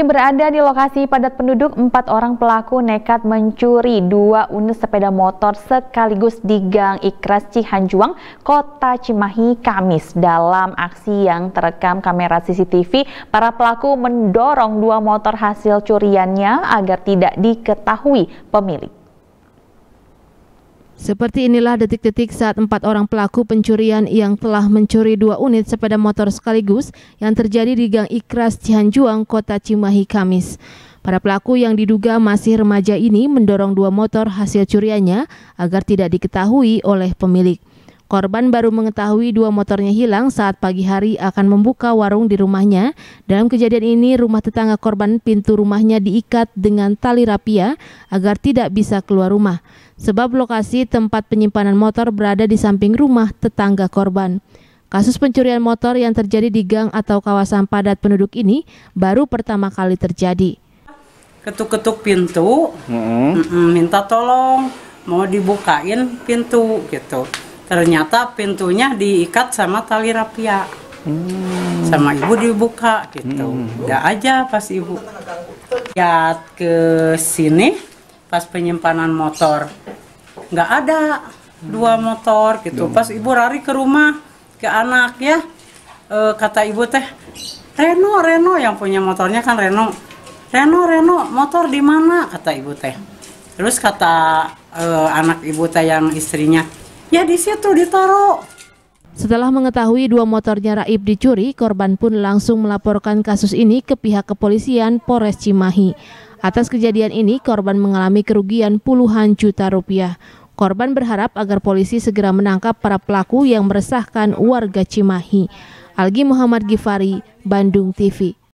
Meski berada di lokasi padat penduduk, empat orang pelaku nekat mencuri dua unit sepeda motor sekaligus di Gang Ikras Cihanjuang, Kota Cimahi, Kamis. Dalam aksi yang terekam kamera CCTV, para pelaku mendorong dua motor hasil curiannya agar tidak diketahui pemilik. Seperti inilah detik-detik saat empat orang pelaku pencurian yang telah mencuri dua unit sepeda motor sekaligus yang terjadi di Gang Ikras Cihanjuang, Kota Cimahi, Kamis. Para pelaku yang diduga masih remaja ini mendorong dua motor hasil curiannya agar tidak diketahui oleh pemilik. Korban baru mengetahui dua motornya hilang saat pagi hari akan membuka warung di rumahnya. Dalam kejadian ini, rumah tetangga korban pintu rumahnya diikat dengan tali rapia agar tidak bisa keluar rumah. Sebab lokasi tempat penyimpanan motor berada di samping rumah tetangga korban. Kasus pencurian motor yang terjadi di gang atau kawasan padat penduduk ini baru pertama kali terjadi. Ketuk-ketuk pintu, mm -hmm. minta tolong, mau dibukain pintu gitu ternyata pintunya diikat sama tali rapia hmm. sama ibu dibuka gitu hmm. aja pas ibu lihat ke sini pas penyimpanan motor nggak ada dua hmm. motor gitu pas ibu lari ke rumah ke anak ya e, kata ibu teh Reno Reno yang punya motornya kan Reno Reno Reno motor di mana kata ibu teh terus kata e, anak ibu teh yang istrinya Ya di situ ditaruh. Setelah mengetahui dua motornya Raib dicuri, korban pun langsung melaporkan kasus ini ke pihak kepolisian Polres Cimahi. Atas kejadian ini, korban mengalami kerugian puluhan juta rupiah. Korban berharap agar polisi segera menangkap para pelaku yang meresahkan warga Cimahi. Algi Muhammad Gifari, Bandung TV.